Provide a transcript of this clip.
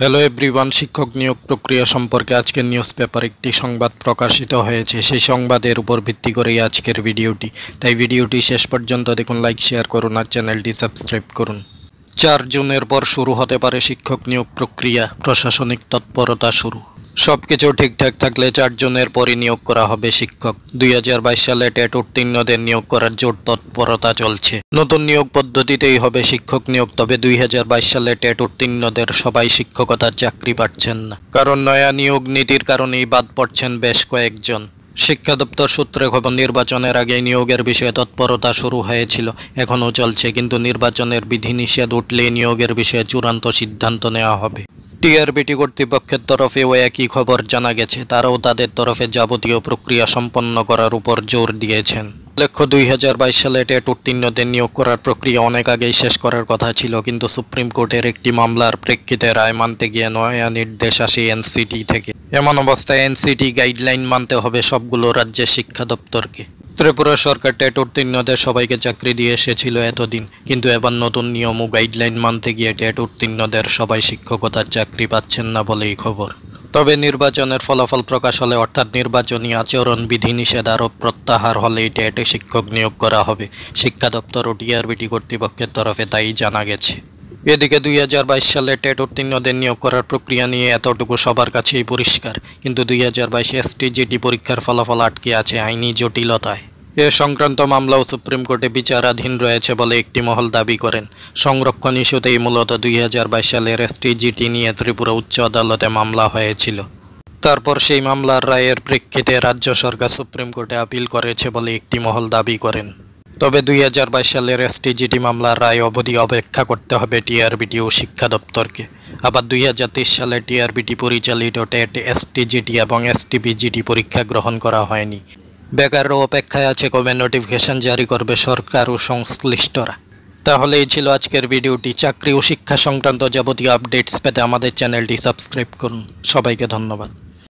hello everyone শিক্ষক নিয়োগ প্রক্রিয়া সম্পর্কে আজকের নিউজ পেপার একটি সংবাদ প্রকাশিত হয়েছে সেই সংবাদের উপর ভিত্তি করেই আজকের ভিডিওটি তাই ভিডিওটি শেষ পর্যন্ত দেখুন লাইক শেয়ার করুন আর চ্যানেলটি সাবস্ক্রাইব করুন চার জুনের পর শুরু হতে পারে শিক্ষক নিয়োগ প্রক্রিয়া প্রশাসনিক তৎপরতা শুরু সব কিছু ঠিকঠাক থাকলে চারজনের পরই নিয়োগ করা হবে শিক্ষক দুই হাজার বাইশ সালে টেট উত্তীর্ণদের নিয়োগ করার জোর তৎপরতা চলছে নতুন নিয়োগ পদ্ধতিতেই হবে শিক্ষক নিয়োগ তবে দুই হাজার বাইশ সালে টেট উত্তীর্ণদের সবাই শিক্ষকতার চাকরি পাচ্ছেন না কারণ নয়া নিয়োগ নীতির কারণেই বাদ পড়ছেন বেশ কয়েকজন শিক্ষা দপ্তর সূত্রে খবর নির্বাচনের আগে নিয়োগের বিষয়ে তৎপরতা শুরু হয়েছিল এখনও চলছে কিন্তু নির্বাচনের বিধিনিষেধ উঠলে নিয়োগের বিষয়ে চূড়ান্ত সিদ্ধান্ত নেওয়া হবে টিআরবিটি কর্তৃপক্ষের তরফেও একই খবর জানা গেছে তারাও তাদের তরফে যাবতীয় প্রক্রিয়া সম্পন্ন করার উপর জোর দিয়েছেন উল্লেখ্য দুই হাজার বাইশ সালে টেট উত্তীর্ণদের নিয়োগ করার প্রক্রিয়া অনেক আগেই শেষ করার কথা ছিল কিন্তু সুপ্রিম কোর্টের একটি মামলার প্রেক্ষিতে রায় মানতে গিয়ে নয়া নির্দেশ আসে এনসিটি থেকে এমন অবস্থায় এনসিটি গাইডলাইন মানতে হবে সবগুলো রাজ্যের শিক্ষা দপ্তরকে ত্রিপুরা সরকার টেট উত্তীর্ণদের সবাইকে চাকরি দিয়ে এসেছিল এতদিন কিন্তু এবার নতুন নিয়ম ও গাইডলাইন মানতে গিয়ে টেট উত্তীর্ণদের সবাই শিক্ষকতার চাকরি পাচ্ছেন না বলেই খবর তবে নির্বাচনের ফলাফল প্রকাশ হলে অর্থাৎ নির্বাচনী আচরণ বিধিনিষেধ আরোপ প্রত্যাহার হলেই টেটে শিক্ষক নিয়োগ করা হবে শিক্ষা দপ্তর ও ডিআরবিটি কর্তৃপক্ষের তরফে তাই জানা গেছে এদিকে দুই হাজার বাইশ সালে টেট উত্তীর্ণদের নিয়োগ করার প্রক্রিয়া নিয়ে এতটুকু সবার কাছেই পরিষ্কার কিন্তু দুই হাজার বাইশ এসটিজিটি পরীক্ষার ফলাফল আটকে আছে আইনি জটিলতায় এ সংক্রান্ত মামলাও সুপ্রিম কোর্টে বিচারাধীন রয়েছে বলে একটি মহল দাবি করেন সংরক্ষণ ইস্যুতেই মূলত দুই হাজার বাইশ সালের এসটিজিটি নিয়ে ত্রিপুরা উচ্চ আদালতে মামলা হয়েছিল তারপর সেই মামলার রায়ের প্রেক্ষিতে রাজ্য সরকার সুপ্রিম কোর্টে আপিল করেছে বলে একটি মহল দাবি করেন তবে দুই হাজার বাইশ সালের এসটিজিটি মামলার রায় অবধি অপেক্ষা করতে হবে টিআরবিটি ও শিক্ষা দপ্তরকে আবার দুই হাজার সালে টিআরবিটি পরিচালিত টেট এসটিজিটি এবং এসটিপিজিটি পরীক্ষা গ্রহণ করা হয়নি বেকারও অপেক্ষায় আছে কবে নোটিফিকেশন জারি করবে সরকার ও সংশ্লিষ্টরা তাহলে এই ছিল আজকের ভিডিওটি চাকরি ও শিক্ষা সংক্রান্ত যাবতীয় আপডেটস পেতে আমাদের চ্যানেলটি সাবস্ক্রাইব করুন সবাইকে ধন্যবাদ